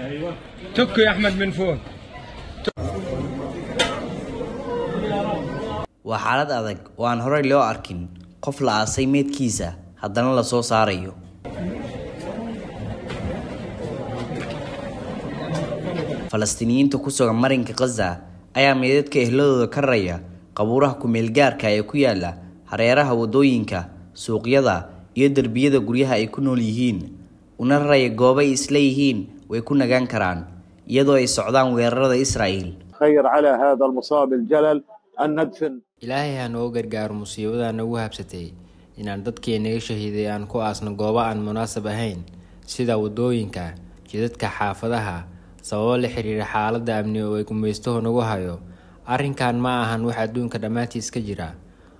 ايوه تك يا احمد من فوق waa xaalad adag oo aan horey loo arkin qof la aasay meedkiisa haddana lasoo saarayo falastiiniyiinta ku sugan marinka khaza ayaa meedadka ehladooda ka raya qabuuraha ku-meelgaarka ah ee ku yaala hareeraha waddooyinka suuqyada iyo derbiyada guryaha ay ku nool yihiin una raya goobay ay isleeyihiin way ku nagaan karaan iyadoo ay socdaan weerarada israa'iil ilaahay ha noo gargaaro musiibada nagu habsatay inaan dadkii naga shahiiday aan ku aasno goobo aan munaasab ahayn sida waddooyinka jidadka xaafadaha sababo la xiriira xaaladda amni oo ay gumaystuhu nagu hayo arrinkan ma ahan wax adduunka dhammaantiis ka jira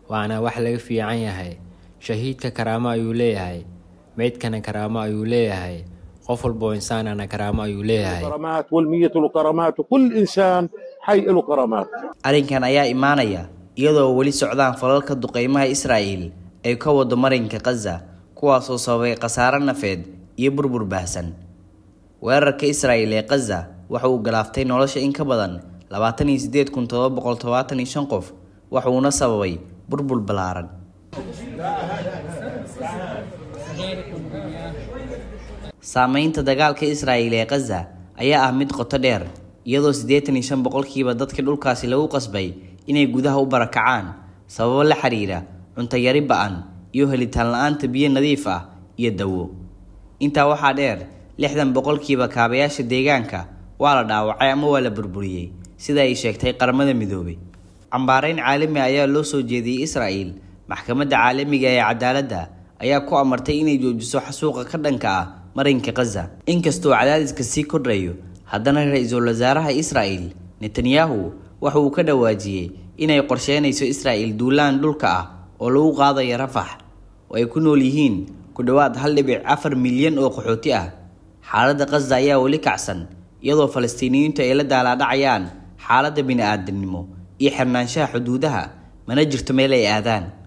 waana wax laga fiican yahay shahiidka karaamo ayuu leeyahay meydkana karaamo ayuu leeyahay qof walba oo insaan ana karaamo ayuu leeyahay arrinkan ayaa imaanaya iyadoo weli socdaan falalka duqeymaha israa'iil ay ka wado marinka khaza kuwaasoo sababay khasaaro nafeed iyo burbur baahsan weerarka israa'iil ee khaza waxa uu galaaftay nolosha in ka badan labaatan iyo siddeed kun todoba boqol todobaatan iyo shan qof waxa uuna sababay burbur ballaaran saameynta dagaalka israa'il ee khaza ayaa ah mid qoto dheer iyadoo siddeetan iyo shan boqolkiiba dadka dhulkaasi lagu qasbay inay gudaha u barakacaan sababo la xiriira cuntayari ba-an iyo helitaan la-aanta biyo nadiif ah iyo dawo intaa waxaa dheer lixdan boqolkiiba kaabayaasha deegaanka waa la dhaawacay ama waa la burburiyey sida ay sheegtay qaramada midoobay cambaarayn caalami ah ayaa loo soo jeediyey israa'il maxkamadda caalamiga ee cadaaladda ayaa ku amartay inay joojiso xasuuqa ka dhanka ah marinka khaza inkastoo cadaadiska sii kordhayo haddana ra-iisul wasaaraha israa'il netanyahu waxa uu ka dhawaajiyey inay qorsheynayso israa'il duulaan dhulka ah oo lagu qaadayo rafax oo ay ku nool yihiin ku dhowaad hal dhibic afar milyan oo qaxooti ah xaaladda khaza ayaa weli kacsan iyadoo falastiiniyiintu ay la daalaadhacayaan xaaladda bini-aadamnimo iyo xirnaanshaha xuduudaha mana jirto meel ay aadaan